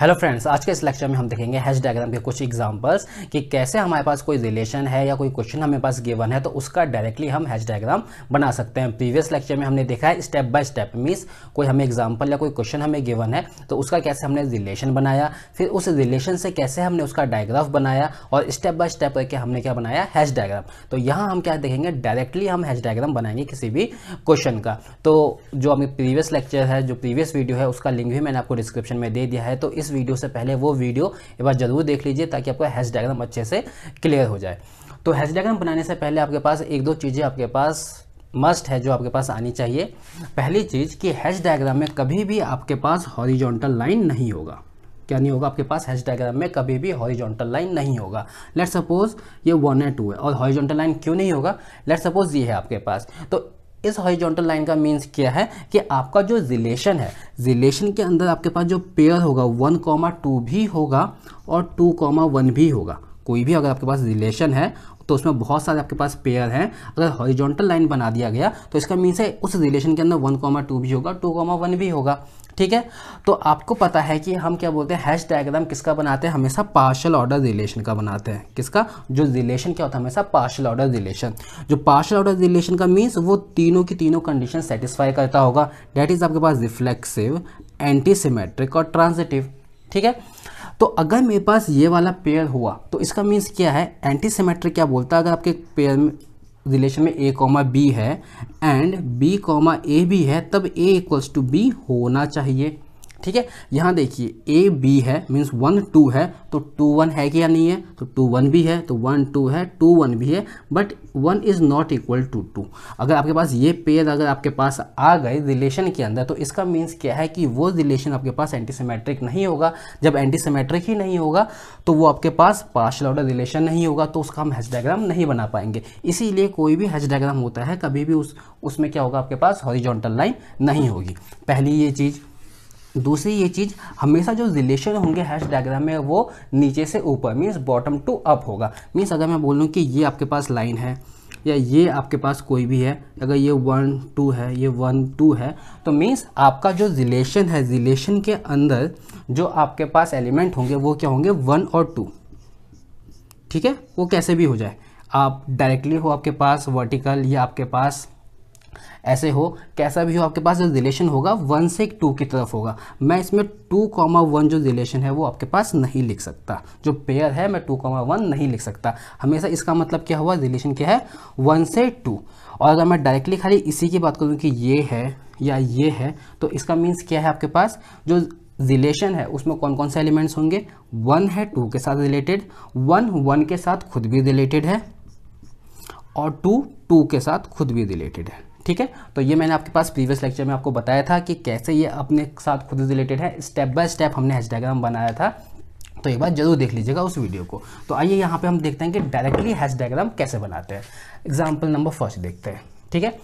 hello friends आज के इस लेक्चर में हम देखेंगे हैश डायग्राम के कुछ एग्जांपल्स कि कैसे हमारे पास कोई रिलेशन है या कोई क्वेश्चन हमारे पास गिवन है तो उसका डायरेक्टली हम हैश डायग्राम बना सकते हैं प्रीवियस लेक्चर में हमने देखा है स्टेप बाय स्टेप मीन्स कोई हमें एग्जांपल या कोई क्वेश्चन हमें गिवन है तो उसका कैसे हमने रिलेशन बनाया फिर उस रिलेशन से कैसे हमने उसका डायग्राफ बनाया और स्टेप बाय स्टेप करके हमने क्या बनाया हैश डायग्राम तो यहाँ हम क्या देखेंगे डायरेक्टली हम हैश डायग्राम बनाएंगे किसी भी क्वेश्चन का तो जो हमें प्रीवियस लेक्चर है जो प्रीवियस वीडियो है उसका लिंक भी मैंने आपको डिस्क्रिप्शन में दे दिया है तो इस वीडियो से पहले वो वीडियो एक बार जरूर देख लीजिए ताकि आपका हैश डायग्राम अच्छे से क्लियर हो जाए तो हैश डायग्राम बनाने से पहले आपके पास एक दो चीज़ें आपके पास मस्ट है जो आपके पास आनी चाहिए पहली चीज़ कि हैश डायग्राम में कभी भी आपके पास हॉरिजॉन्टल लाइन नहीं होगा क्या नहीं होगा आपके पास हैश डायग्राम में कभी भी हॉरिजॉन्टल लाइन नहीं होगा लेट सपोज ये वन है टू है और हॉरिजॉन्टल लाइन क्यों नहीं होगा लेट सपोज ये है आपके पास तो इस हॉरिजॉन्टल लाइन का मीन्स क्या है कि आपका जो रिलेशन है रिलेशन के अंदर आपके पास जो पेयर होगा वन कॉमा टू भी होगा और टू कॉमा वन भी होगा कोई भी अगर आपके पास रिलेशन है तो उसमें बहुत सारे आपके पास पेयर हैं अगर हॉरिजॉन्टल लाइन बना दिया गया तो इसका मीन्स है उस रिलेशन के अंदर वन कॉमा टू भी होगा टू कॉमा वन भी होगा ठीक है तो आपको पता है कि हम क्या बोलते हैं हैश डायग्राम किसका बनाते हैं हमेशा पार्शल ऑर्डर रिलेशन का बनाते हैं किसका जो रिलेशन क्या होता है हमेशा पार्शल ऑर्डर रिलेशन जो पार्शल ऑर्डर रिलेशन का मीन्स वो तीनों की तीनों कंडीशन सेटिस्फाई करता होगा डैट इज़ आपके पास रिफ्लेक्सिव एंटीसीमेट्रिक और ट्रांजिटिव ठीक है तो अगर मेरे पास ये वाला पेयर हुआ तो इसका मीन्स क्या है एंटी सेमेट्रिक क्या बोलता है अगर आपके पेयर में रिलेशन में ए कॉमा बी है एंड बी कॉमा ए भी है तब ए इक्वल्स टू बी होना चाहिए ठीक है यहाँ देखिए ए बी है मीन्स वन टू है तो टू वन है कि या नहीं है तो टू वन भी है तो वन टू है टू वन भी है but one is not equal to two अगर आपके पास ये पेयर अगर आपके पास आ गए रिलेशन के अंदर तो इसका मीन्स क्या है कि वो रिलेशन आपके पास एंटीसीमेट्रिक नहीं होगा जब एंटीसीमेट्रिक ही नहीं होगा तो वो आपके पास पार्शल ऑर्डर रिलेशन नहीं होगा तो उसका हम हेज डायग्राम नहीं बना पाएंगे इसीलिए कोई भी हेज डायग्राम होता है कभी भी उस उसमें क्या होगा आपके पास हॉरिजॉन्टल लाइन नहीं होगी पहली ये चीज़ दूसरी ये चीज़ हमेशा जो रिलेशन होंगे हैश डायग्राम में वो नीचे से ऊपर मीन्स बॉटम टू अप होगा मीन्स अगर मैं बोलूँ कि ये आपके पास लाइन है या ये आपके पास कोई भी है अगर ये वन टू है ये वन टू है तो मीन्स आपका जो रिलेशन है रिलेशन के अंदर जो आपके पास एलिमेंट होंगे वो क्या होंगे वन और टू ठीक है वो कैसे भी हो जाए आप डायरेक्टली हो आपके पास वर्टिकल या आपके पास ऐसे हो कैसा भी हो आपके पास जो रिलेशन होगा वन से टू की तरफ होगा मैं इसमें टू कॉमा वन जो रिलेशन है वो आपके पास नहीं लिख सकता जो पेयर है मैं टू कॉमा वन नहीं लिख सकता हमेशा इसका मतलब क्या हुआ रिलेशन क्या है वन से टू और अगर मैं डायरेक्टली खाली इसी की बात करूँ कि ये है या ये है तो इसका मीन्स क्या है आपके पास जो रिलेशन है उसमें कौन कौन से एलिमेंट्स होंगे वन है टू के साथ रिलेटेड वन वन के साथ खुद भी रिलेटेड है और टू टू के साथ खुद भी रिलेटेड है ठीक है तो ये मैंने आपके पास प्रीवियस लेक्चर में आपको बताया था कि कैसे ये अपने साथ खुद रिलेटेड है स्टेप बाय स्टेप हमने हैश डायग्राम बनाया था तो एक बार जरूर देख लीजिएगा उस वीडियो को तो आइए यहाँ पे हम देखते हैं कि डायरेक्टली हैश डायग्राम कैसे बनाते हैं एग्जाम्पल नंबर फर्स्ट देखते हैं ठीक है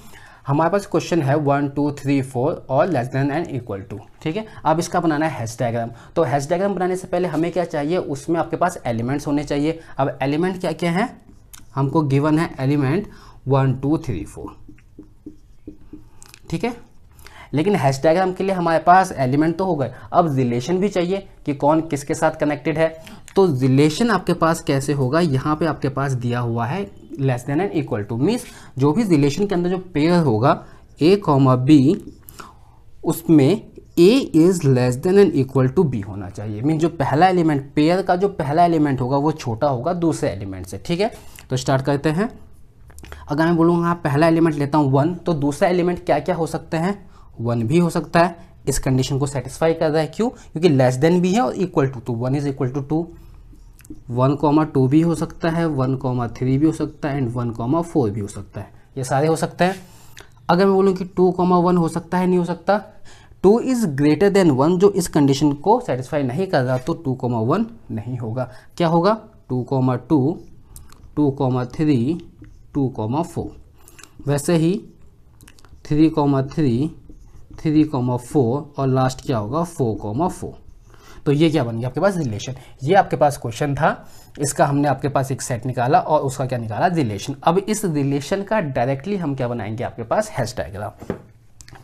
हमारे पास क्वेश्चन है वन टू थ्री फोर और less than and equal to ठीक है अब इसका बनाना है हैश डायग्राम तो हैश डायग्राम बनाने से पहले हमें क्या चाहिए उसमें आपके पास एलिमेंट्स होने चाहिए अब एलिमेंट क्या क्या हैं हमको गिवन है element one two three four ठीक है लेकिन हैशटैग्राम के लिए हमारे पास एलिमेंट तो हो गए अब रिलेशन भी चाहिए कि कौन किसके साथ कनेक्टेड है तो रिलेशन आपके पास कैसे होगा यहाँ पे आपके पास दिया हुआ है less than and equal to means जो भी रिलेशन के अंदर जो पेयर होगा ए कॉमा बी उसमें A is less than and equal to B होना चाहिए मीन जो पहला एलिमेंट पेयर का जो पहला एलिमेंट होगा वो छोटा होगा दूसरे एलिमेंट से ठीक है तो स्टार्ट करते हैं अगर मैं बोलूँगा हाँ, पहला एलिमेंट लेता हूँ वन तो दूसरा एलिमेंट क्या क्या हो सकते हैं वन भी हो सकता है इस कंडीशन को सेटिस्फाई कर रहा है क्यों क्योंकि लेस देन भी है और equal to two one is equal to two one comma two भी हो सकता है वन कॉमा थ्री भी हो सकता है एंड वन कॉमा फोर भी हो सकता है ये सारे हो सकते हैं अगर मैं बोलूँ कि टू कॉमा वन हो सकता है नहीं हो सकता two is greater than one जो इस कंडीशन को सेटिस्फाई नहीं कर रहा तो टू कॉमा वन नहीं होगा क्या होगा two comma two two comma three two comma four वैसे ही three comma three three comma four और लास्ट क्या होगा फोर कॉमा फोर तो ये क्या बन गया आपके पास रिलेशन ये आपके पास क्वेश्चन था इसका हमने आपके पास एक सेट निकाला और उसका क्या निकाला रिलेशन अब इस रिलेशन का डायरेक्टली हम क्या बनाएंगे आपके पास हैश डायग्राम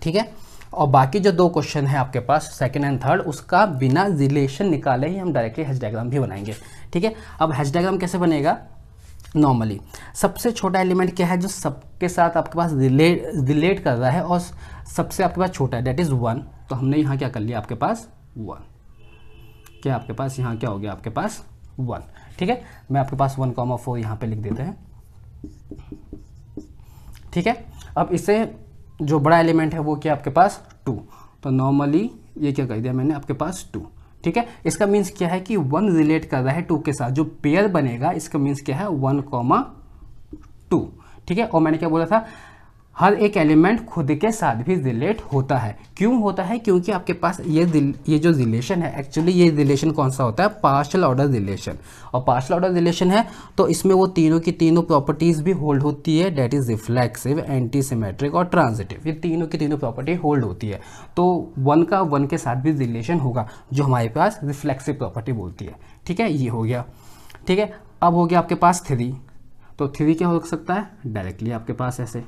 ठीक है और बाकी जो दो क्वेश्चन है आपके पास सेकेंड एंड थर्ड उसका बिना रिलेशन निकाले ही हम डायरेक्टली हैश डायग्राम भी बनाएंगे ठीक है अब हैश डायग्राम कैसे बनेगा नॉर्मली सबसे छोटा एलिमेंट क्या है जो सबके साथ आपके पास रिलेट रिलेट कर रहा है और सबसे आपके पास छोटा है डेट इज़ वन तो हमने यहाँ क्या कर लिया आपके पास वन क्या आपके पास यहाँ क्या हो गया आपके पास वन ठीक है मैं आपके पास वन कॉमा फोर यहाँ पर लिख देते हैं ठीक है अब इसे जो बड़ा एलिमेंट है वो क्या आपके पास टू तो नॉर्मली ये क्या कर दिया मैंने आपके पास टू ठीक है इसका मीन्स क्या है कि वन रिलेट कर रहा है टू के साथ जो पेयर बनेगा इसका मीन्स क्या है वन कॉमा टू ठीक है और मैंने क्या बोला था हर एक एलिमेंट खुद के साथ भी रिलेट होता है क्यों होता है क्योंकि आपके पास ये ये जो रिलेशन है एक्चुअली ये रिलेशन कौन सा होता है पार्शल ऑर्डर रिलेशन और पार्शल ऑर्डर रिलेशन है तो इसमें वो तीनों की तीनों प्रॉपर्टीज़ भी होल्ड होती है डेट इज़ रिफ्लेक्सिव एंटीसीमेट्रिक और ट्रांजिटिव ये तीनों की तीनों प्रॉपर्टी होल्ड होती है तो वन का वन के साथ भी रिलेशन होगा जो हमारे पास रिफ्लेक्सिव प्रॉपर्टी बोलती है ठीक है ये हो गया ठीक है अब हो गया आपके पास थ्री तो थ्री क्या हो सकता है डायरेक्टली आपके पास ऐसे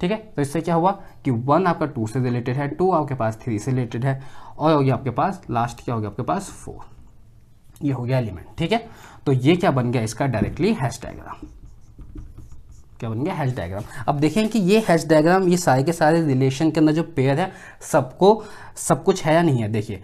ठीक है तो इससे क्या हुआ कि वन आपका टू से रिलेटेड है टू आपके पास थ्री से रिलेटेड है और हो गया आपके पास लास्ट क्या हो गया आपके पास फोर ये हो गया एलिमेंट ठीक है तो ये क्या बन गया इसका डायरेक्टली हैश डायग्राम क्या बन गया हैश डायग्राम अब देखें कि ये हैश डायग्राम ये सारे के सारे रिलेशन के अंदर जो पेयर है सबको सब कुछ है या नहीं है देखिए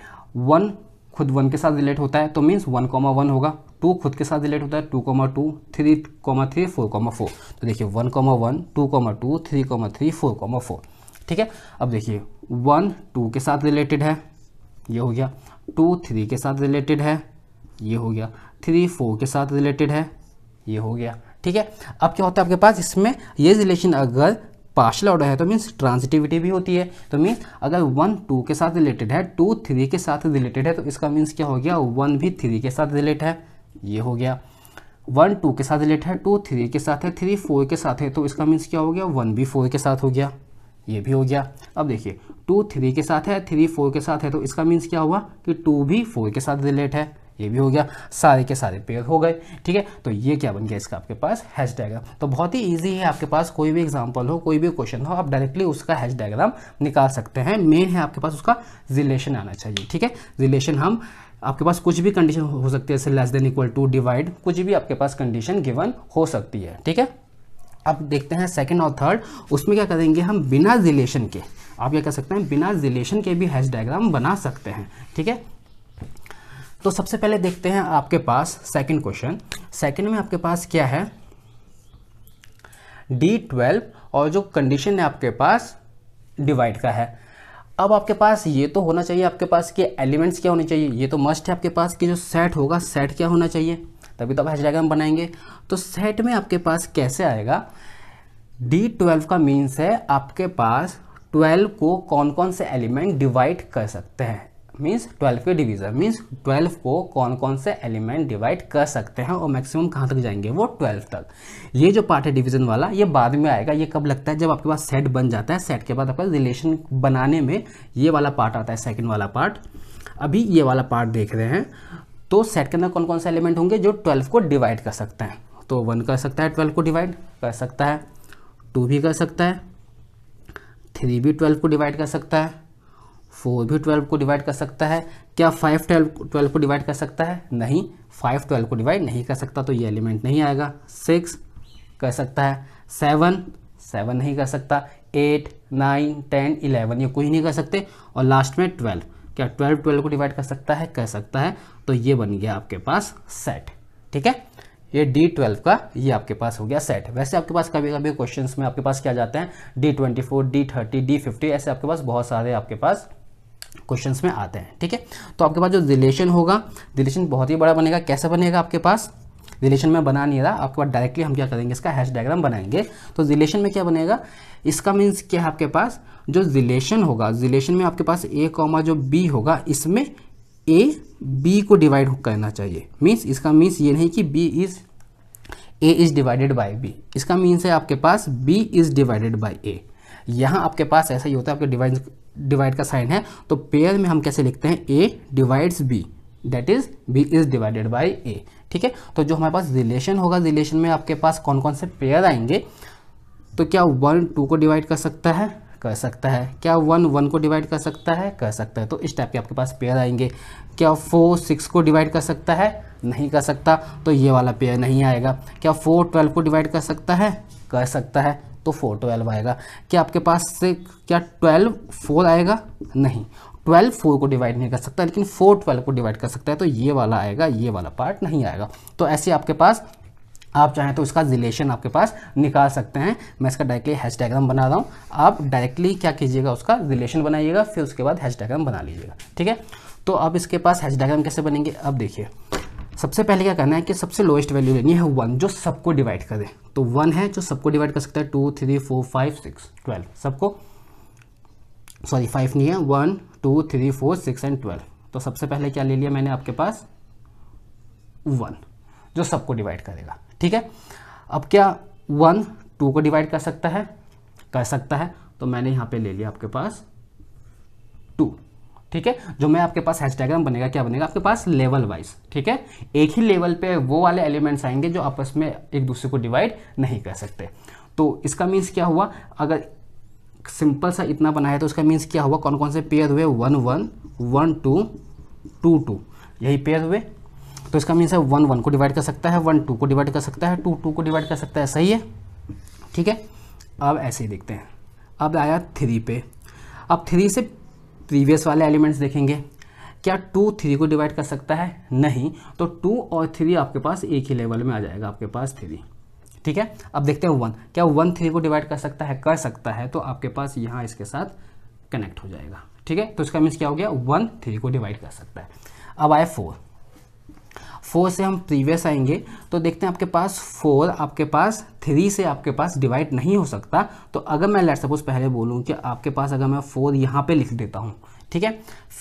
वन खुद वन के साथ रिलेट होता है तो मीन्स वन कॉमा वन होगा टू खुद के साथ रिलेट होता है two comma two three comma three four comma four तो देखिए one comma one two comma two three comma three four comma four ठीक है अब देखिए वन टू के साथ रिलेटेड है ये हो गया टू थ्री के साथ रिलेटेड है ये हो गया थ्री फोर के साथ रिलेटेड है ये हो गया ठीक है अब क्या होता है आपके पास इसमें ये रिलेशन अगर पार्शल ऑर्डर है तो मीन्स ट्रांसिटिविटी भी होती है तो मीन्स अगर वन टू के साथ रिलेटेड है टू थ्री के साथ रिलेटेड है तो इसका मीन्स क्या हो गया वन भी थ्री के साथ रिलेट है ये हो गया वन टू के साथ रिलेट है टू थ्री के साथ है थ्री फोर के साथ है तो इसका मीन्स क्या हो गया वन भी फोर के साथ हो गया ये भी हो गया अब देखिए टू थ्री के साथ है थ्री फोर के साथ है तो इसका मीन्स क्या हुआ कि टू भी फोर के साथ रिलेट है ये भी हो गया सारे के सारे पेयर हो गए ठीक है तो ये क्या बन गया इसका आपके पास हैश डायग्राम तो बहुत ही इजी है आपके पास कोई भी एग्जांपल हो कोई भी क्वेश्चन हो आप डायरेक्टली उसका हैश डायग्राम निकाल सकते हैं मेन है आपके पास उसका रिलेशन आना चाहिए ठीक है रिलेशन हम आपके पास कुछ भी कंडीशन हो सकती है जैसे less than equal to divide कुछ भी आपके पास कंडीशन गिवन हो सकती है ठीक है अब देखते हैं सेकेंड और थर्ड उसमें क्या करेंगे हम बिना रिलेशन के आप क्या कह सकते हैं बिना रिलेशन के भी हैश डायग्राम बना सकते हैं ठीक है तो सबसे पहले देखते हैं आपके पास सेकेंड क्वेश्चन सेकेंड में आपके पास क्या है डी ट्वेल्व और जो कंडीशन है आपके पास डिवाइड का है अब आपके पास ये तो होना चाहिए आपके पास के एलिमेंट्स क्या होने चाहिए ये तो मस्ट है आपके पास कि जो सेट होगा सेट क्या होना चाहिए तभी तो आप हैश हम बनाएंगे तो सेट में आपके पास कैसे आएगा डी ट्वेल्व का मीन्स है आपके पास ट्वेल्व को कौन कौन से एलिमेंट डिवाइड कर सकते हैं मीन्स ट्वेल्व के डिवीज़न मीन्स ट्वेल्व को कौन कौन से एलिमेंट डिवाइड कर सकते हैं और मैक्सिमम कहाँ तक जाएंगे वो ट्वेल्व तक ये जो पार्ट है डिवीज़न वाला ये बाद में आएगा ये कब लगता है जब आपके पास सेट बन जाता है सेट के बाद आपका रिलेशन बनाने में ये वाला पार्ट आता है सेकेंड वाला पार्ट अभी ये वाला पार्ट देख रहे हैं तो सेट के अंदर कौन कौन से एलिमेंट होंगे जो ट्वेल्व को डिवाइड कर सकते हैं तो वन कर सकता है ट्वेल्व को डिवाइड कर सकता है टू भी कर सकता है थ्री भी ट्वेल्व को डिवाइड कर सकता है फोर भी ट्वेल्व को डिवाइड कर सकता है क्या फाइव ट्वेल्व ट्वेल्व को डिवाइड कर सकता है नहीं फाइव ट्वेल्व को डिवाइड नहीं कर सकता तो ये एलिमेंट नहीं आएगा सिक्स कर सकता है सेवन सेवन नहीं कर सकता एट नाइन टेन इलेवन ये कोई नहीं कर सकते और लास्ट में ट्वेल्व क्या ट्वेल्व ट्वेल्व को डिवाइड कर सकता है कर सकता है तो ये बन गया आपके पास सेट ठीक है ये डी ट्वेल्व का ये आपके पास हो गया सेट वैसे आपके पास कभी कभी क्वेश्चंस में आपके पास क्या जाते हैं D twenty four D thirty D fifty ऐसे आपके पास बहुत सारे आपके पास क्वेश्चंस में आते हैं ठीक है तो आपके पास जो रिलेशन होगा रिलेशन बहुत ही बड़ा बनेगा कैसे बनेगा आपके पास रिलेशन में बना नहीं रहा आपके पास डायरेक्टली हम क्या करेंगे इसका हैश डायग्राम बनाएंगे तो रिलेशन में क्या बनेगा इसका मीन्स क्या है आपके पास जो रिलेशन होगा रिलेशन में आपके पास ए कॉमा जो बी होगा इसमें ए बी को डिवाइड करना चाहिए मीन्स इसका मीन्स ये नहीं कि B is A is divided by B इसका मीन्स है आपके पास B is divided by A यहाँ आपके पास ऐसा ही होता है आपके डिवाइड डिवाइड का साइन है तो पेयर में हम कैसे लिखते हैं A divides B that is B is divided by A ठीक है तो जो हमारे पास रिलेशन होगा रिलेशन में आपके पास कौन कौन से पेयर आएंगे तो क्या वन टू को डिवाइड कर सकता है कर सकता है क्या वन वन को डिवाइड कर सकता है कर सकता है तो इस टाइप के आपके पास पेयर आएंगे क्या फोर सिक्स को डिवाइड कर सकता है नहीं कर सकता तो ये वाला पेयर नहीं आएगा क्या फोर ट्वेल्व को डिवाइड कर सकता है कर सकता है तो फोर ट्वेल्व आएगा क्या आपके पास से क्या ट्वेल्व फोर आएगा नहीं ट्वेल्व फोर को डिवाइड नहीं कर सकता लेकिन फोर ट्वेल्व को डिवाइड कर सकता है तो ये वाला आएगा ये वाला पार्ट नहीं आएगा तो ऐसे आपके पास आप चाहें तो इसका रिलेशन आपके पास निकाल सकते हैं मैं इसका डायरेक्टली हैश डायग्राम बना रहा हूँ आप डायरेक्टली क्या कीजिएगा उसका रिलेशन बनाइएगा फिर उसके बाद हैश डायग्राम बना लीजिएगा ठीक है तो अब इसके पास हैश डायग्राम कैसे बनेंगे अब देखिए सबसे पहले क्या करना है कि सबसे लोएस्ट वैल्यू लेनी है वन जो सबको डिवाइड कर दे तो वन है जो सबको डिवाइड कर सकता है two three four five six twelve सबको सॉरी फाइव नहीं है one two three four six and twelve तो सबसे पहले क्या ले लिया मैंने आपके पास वन जो सबको डिवाइड करेगा ठीक है अब क्या वन टू को डिवाइड कर सकता है कर सकता है तो मैंने यहाँ पे ले लिया आपके पास टू ठीक है जो मैं आपके पास हेस्टाग्राम बनेगा क्या बनेगा आपके पास लेवल वाइज ठीक है एक ही लेवल पे वो वाले एलिमेंट्स आएंगे जो आपस में एक दूसरे को डिवाइड नहीं कर सकते तो इसका मीन्स क्या हुआ अगर सिंपल सा इतना बनाया तो उसका मीन्स क्या हुआ कौन कौन से पेयर हुए one one one two two two यही पेयर हुए तो इसका मीन्स है वन वन को डिवाइड कर सकता है वन टू को डिवाइड कर सकता है टू टू को डिवाइड कर सकता है सही है ठीक है अब ऐसे ही देखते हैं अब आया थ्री पे अब थ्री से प्रीवियस वाले एलिमेंट्स देखेंगे क्या टू थ्री को डिवाइड कर सकता है नहीं तो टू और थ्री आपके पास एक ही लेवल में आ जाएगा आपके पास थ्री ठीक है अब देखते हैं वन क्या वन थ्री को डिवाइड कर सकता है कर सकता है तो आपके पास यहाँ इसके साथ कनेक्ट हो जाएगा ठीक है तो इसका मीन्स क्या हो गया वन थ्री को डिवाइड कर सकता है अब आए फोर फोर से हम प्रीवियस आएंगे तो देखते हैं आपके पास फोर आपके पास थ्री से आपके पास डिवाइड नहीं हो सकता तो अगर मैं लेट सपोज पहले बोलूँ कि आपके पास अगर मैं फोर यहाँ पे लिख देता हूँ ठीक है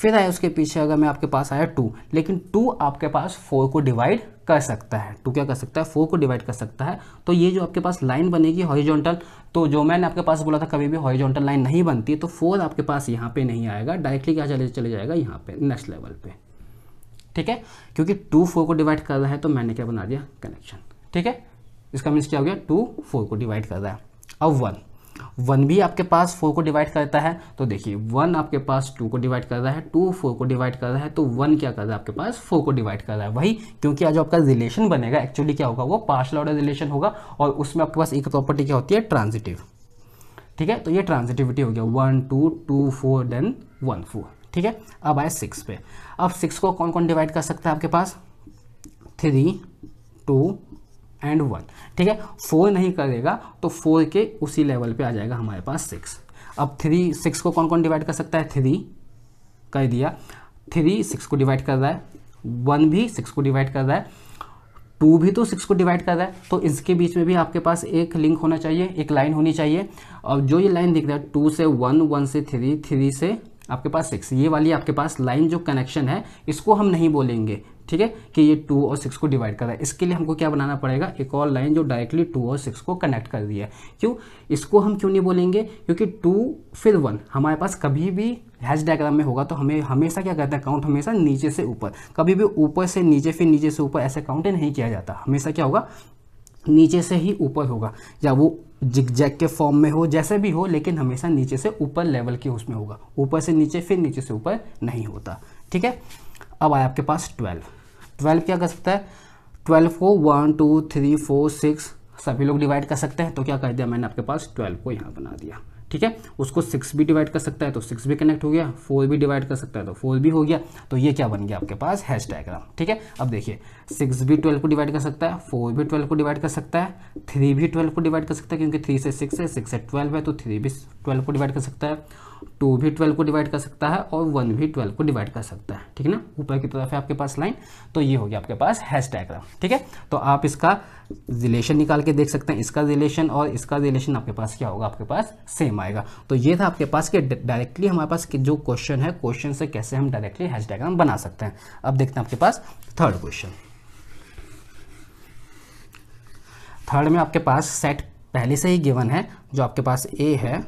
फिर आया उसके पीछे अगर मैं आपके पास आया टू लेकिन टू आपके पास फोर को डिवाइड कर सकता है टू क्या कर सकता है फोर को डिवाइड कर सकता है तो ये जो आपके पास लाइन बनेगी हॉरिजॉन्टल तो जो मैंने आपके पास बोला था कभी भी हॉरिजॉन्टल लाइन नहीं बनती तो फोर आपके पास यहाँ पे नहीं आएगा डायरेक्टली क्या चले चले जाएगा यहाँ पे नेक्स्ट लेवल पे ठीक है क्योंकि टू फोर को डिवाइड कर रहा है तो मैंने क्या बना दिया कनेक्शन ठीक है इसका मीन्स क्या हो गया टू फोर को डिवाइड कर रहा है अब वन वन भी आपके पास फोर को डिवाइड करता है तो देखिए वन आपके पास टू को डिवाइड कर रहा है टू फोर को डिवाइड कर रहा है तो वन क्या कर रहा है आपके पास फोर को डिवाइड कर रहा है वही क्योंकि आज आपका रिलेशन बनेगा एक्चुअली क्या होगा वो पार्शल ऑर्डर रिलेशन होगा और उसमें आपके पास एक प्रॉपर्टी क्या होती है ट्रांजिटिव ठीक है तो ये ट्रांजिटिविटी हो गया one two to four then one four ठीक है अब आए सिक्स पे अब सिक्स को कौन कौन डिवाइड कर सकता है आपके पास थ्री टू एंड वन ठीक है फोर नहीं करेगा तो फोर के उसी लेवल पे आ जाएगा हमारे पास सिक्स अब थ्री सिक्स को कौन कौन डिवाइड कर सकता है थ्री कर दिया थ्री सिक्स को डिवाइड कर रहा है वन भी सिक्स को डिवाइड कर रहा है टू भी तो सिक्स को डिवाइड कर रहा है तो इसके बीच में भी आपके पास एक लिंक होना चाहिए एक लाइन होनी चाहिए और जो ये लाइन दिख रहा है टू से वन वन से थ्री थ्री से आपके पास सिक्स ये वाली आपके पास लाइन जो कनेक्शन है इसको हम नहीं बोलेंगे ठीक है कि ये टू और सिक्स को डिवाइड कर रहा है इसके लिए हमको क्या बनाना पड़ेगा एक और लाइन जो डायरेक्टली टू और सिक्स को कनेक्ट कर रही है क्यों इसको हम क्यों नहीं बोलेंगे क्योंकि टू फिर वन हमारे पास कभी भी हैच डायग्राम में होगा तो हमें हमेशा क्या करते हैं काउंट हमेशा नीचे से ऊपर कभी भी ऊपर से नीचे फिर नीचे से ऊपर ऐसे काउंट नहीं किया जाता हमेशा क्या होगा नीचे से ही ऊपर होगा या वो जिग जैक के फॉर्म में हो जैसे भी हो लेकिन हमेशा नीचे से ऊपर लेवल के उसमें होगा ऊपर से नीचे फिर नीचे से ऊपर नहीं होता ठीक है अब आया आपके पास ट्वेल्व ट्वेल्व क्या कर सकता है ट्वेल्व को one two three four six सभी लोग डिवाइड कर सकते हैं तो क्या कर दिया मैंने आपके पास ट्वेल्व को यहाँ बना दिया ठीक है उसको सिक्स भी डिवाइड कर सकता है तो सिक्स भी कनेक्ट हो गया फोर भी डिवाइड कर सकता है तो फोर भी हो गया तो ये क्या बन गया आपके पास हैश डायग्राम ठीक है अब देखिए सिक्स भी ट्वेल्व को डिवाइड कर सकता है फोर भी ट्वेल्व को डिवाइड कर सकता है थ्री भी ट्वेल्व को डिवाइड कर सकता है क्योंकि थ्री से सिक्स है सिक्स से ट्वेल्व है तो थ्री भी ट्वेल्व को डिवाइड कर सकता है टू भी ट्वेल्व को डिवाइड कर सकता है और वन भी ट्वेल्व को डिवाइड कर सकता है ठीक है ना ऊपर की तरफ है आपके पास लाइन तो ये हो गया आपके पास हैश डायग्राम ठीक है तो आप इसका रिलेशन निकाल के देख सकते हैं इसका रिलेशन और इसका रिलेशन आपके पास क्या होगा आपके पास सेम आएगा तो ये था आपके पास कि डायरेक्टली हमारे पास जो क्वेश्चन है क्वेश्चन से कैसे हम डायरेक्टली हैश डायग्राम बना सकते हैं अब देखते हैं आपके पास थर्ड क्वेश्चन थर्ड में आपके पास सेट पहले से ही गिवन है जो आपके पास ए है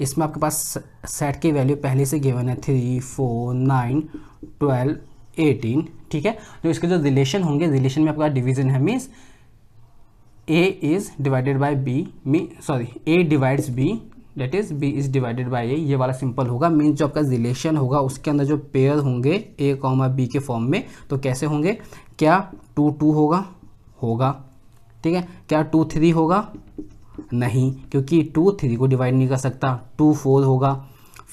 इसमें आपके पास सेट की वैल्यू पहले से गिवन है three four nine twelve eighteen ठीक है तो इसके जो रिलेशन होंगे रिलेशन में आपका डिवीजन है means A is divided by B me sorry A divides B that is B is divided by A ये वाला सिंपल होगा मीन्स जो आपका रिलेशन होगा उसके अंदर जो पेयर होंगे ए कॉमा बी के फॉर्म में तो कैसे होंगे क्या टू टू होगा होगा ठीक है क्या टू थ्री होगा नहीं क्योंकि टू थ्री को डिवाइड नहीं कर सकता टू फोर होगा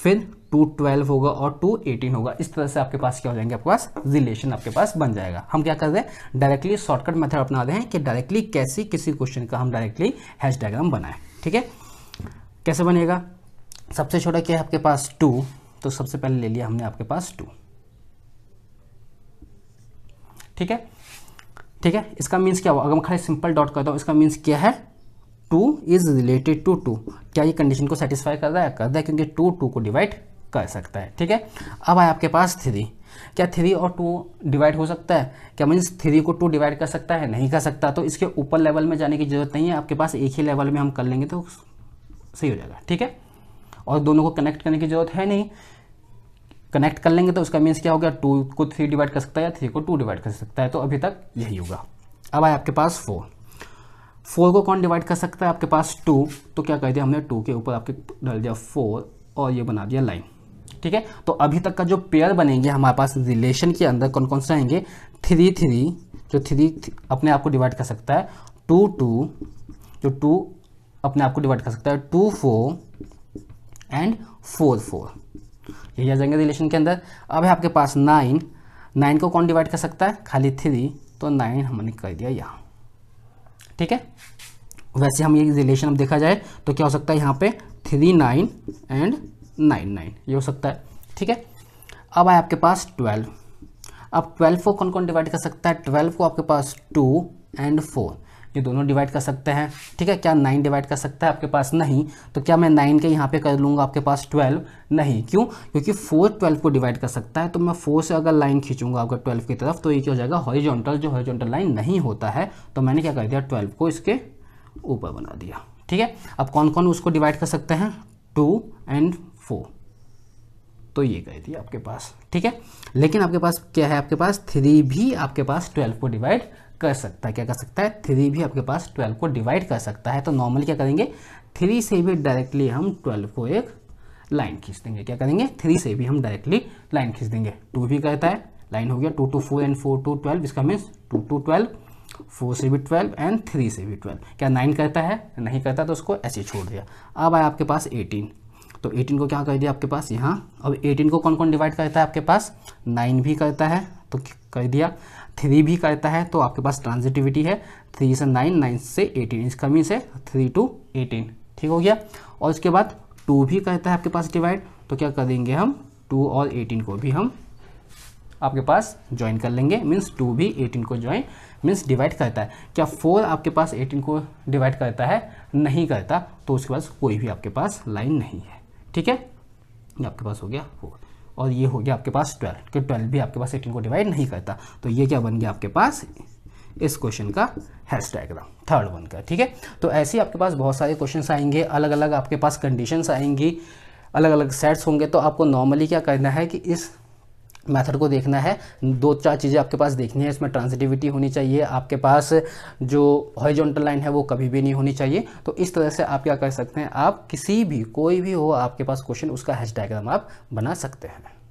फिर टू ट्वेल्व होगा और टू एटीन होगा इस तरह से आपके पास क्या हो जाएंगे आपके पास रिलेशन आपके पास बन जाएगा हम क्या कर रहे हैं डायरेक्टली शॉर्टकट मेथड अपना रहे हैं कि डायरेक्टली कैसे किसी क्वेश्चन का हम डायरेक्टली हैश डायग्राम बनाएं ठीक है कैसे बनेगा सबसे छोटा क्या है आपके पास टू तो सबसे पहले ले लिया हमने आपके पास टू ठीक है ठीक है इसका मीन्स क्या हुआ अगर मैं खाली सिंपल डॉट करता हूँ इसका मीन्स क्या है two is related to two क्या ये कंडीशन को सेटिस्फाई कर रहा है कर रहा है क्योंकि टू टू को डिवाइड कर सकता है ठीक है अब आए आपके पास थ्री क्या थ्री और टू डिवाइड हो सकता है क्या मीन्स थ्री को टू डिवाइड कर सकता है नहीं कर सकता तो इसके ऊपर लेवल में जाने की जरूरत नहीं है आपके पास एक ही लेवल में हम कर लेंगे तो सही हो जाएगा ठीक है और दोनों को कनेक्ट करने की जरूरत है नहीं कनेक्ट कर लेंगे तो उसका मीन्स क्या हो गया टू को थ्री डिवाइड कर सकता है या थ्री को टू डिवाइड कर सकता है तो अभी तक यही होगा अब आए आपके पास फोर फोर को कौन डिवाइड कर सकता है आपके पास टू तो क्या कह दिया हमने टू के ऊपर आपके डाल दिया फोर और ये बना दिया लाइन ठीक है तो अभी तक का जो पेयर बनेंगे हमारे पास रिलेशन के अंदर कौन कौन से आएंगे थ्री थ्री जो थ्री अपने आप को डिवाइड कर सकता है टू टू जो टू अपने आप को डिवाइड कर सकता है two four and four four ये आ जाएंगे रिलेशन के अंदर अब है आपके पास नाइन नाइन को कौन डिवाइड कर सकता है खाली थ्री तो नाइन हमने कर दिया यहाँ ठीक है वैसे हम ये रिलेशन अब देखा जाए तो क्या हो सकता है यहाँ पे three nine and nine nine ये हो सकता है ठीक है अब आए आपके पास ट्वेल्व अब ट्वेल्व को कौन कौन डिवाइड कर सकता है ट्वेल्व को आपके पास टू एंड फोर ये दोनों डिवाइड कर सकते हैं ठीक है क्या नाइन डिवाइड कर सकता है आपके पास नहीं तो क्या मैं नाइन के यहाँ पे कर लूँगा आपके पास ट्वेल्व नहीं क्यों क्योंकि फोर ट्वेल्व को डिवाइड कर सकता है तो मैं फोर से अगर लाइन खींचूंगा आपका ट्वेल्व की तरफ तो ये क्या हो जाएगा हॉरिजॉन्टल जो हॉरिजॉन्टल लाइन नहीं होता है तो मैंने क्या कर दिया ट्वेल्व को इसके ऊपर बना दिया ठीक है अब कौन कौन उसको डिवाइड कर सकते हैं टू एंड फोर तो ये कह दिया आपके पास ठीक है लेकिन आपके पास क्या है आपके पास थ्री भी आपके पास ट्वेल्व को डिवाइड कर सकता है क्या कर सकता है थ्री भी आपके पास ट्वेल्व को डिवाइड कर सकता है तो नॉर्मल क्या करेंगे थ्री से भी डायरेक्टली हम ट्वेल्व को एक लाइन खींच देंगे क्या करेंगे थ्री से भी हम डायरेक्टली लाइन खींच देंगे टू भी करता है लाइन हो गया two to four and four to twelve इसका means two to twelve four से भी ट्वेल्व एंड थ्री से भी ट्वेल्व क्या नाइन करता है नहीं करता तो उसको ऐसे छोड़ दिया अब आया आपके पास एटीन तो एटीन को क्या कर दिया आपके पास यहाँ अब एटीन को कौन कौन डिवाइड करता है आपके पास नाइन भी करता है तो कर दिया थ्री भी करता है तो आपके पास ट्रांजिटिविटी है थ्री से नाइन नाइन से एटीन इसका मीन्स है थ्री टू एटीन ठीक हो गया और उसके बाद टू भी करता है आपके पास डिवाइड तो क्या करेंगे हम टू और एटीन को भी हम आपके पास ज्वाइन कर लेंगे मीन्स टू भी एटीन को ज्वाइन मीन्स डिवाइड करता है क्या फोर आपके पास एटीन को डिवाइड करता है नहीं करता तो उसके पास कोई भी आपके पास लाइन नहीं है ठीक है आपके पास हो गया फोर और ये हो गया आपके पास ट्वेल्व क्योंकि ट्वेल्व भी आपके पास एटीन को डिवाइड नहीं करता तो ये क्या बन गया आपके पास इस क्वेश्चन का हैश डायग्राम थर्ड वन का ठीक है तो ऐसे ही आपके पास बहुत सारे क्वेश्चन आएंगे अलग अलग आपके पास कंडीशन आएंगी अलग अलग सेट्स होंगे तो आपको नॉर्मली क्या करना है कि इस मेथड को देखना है दो चार चीज़ें आपके पास देखनी है इसमें ट्रांसिटिविटी होनी चाहिए आपके पास जो हॉरिजॉन्टल लाइन है वो कभी भी नहीं होनी चाहिए तो इस तरह से आप क्या कर सकते हैं आप किसी भी कोई भी हो आपके पास क्वेश्चन उसका हैश डायग्राम आप बना सकते हैं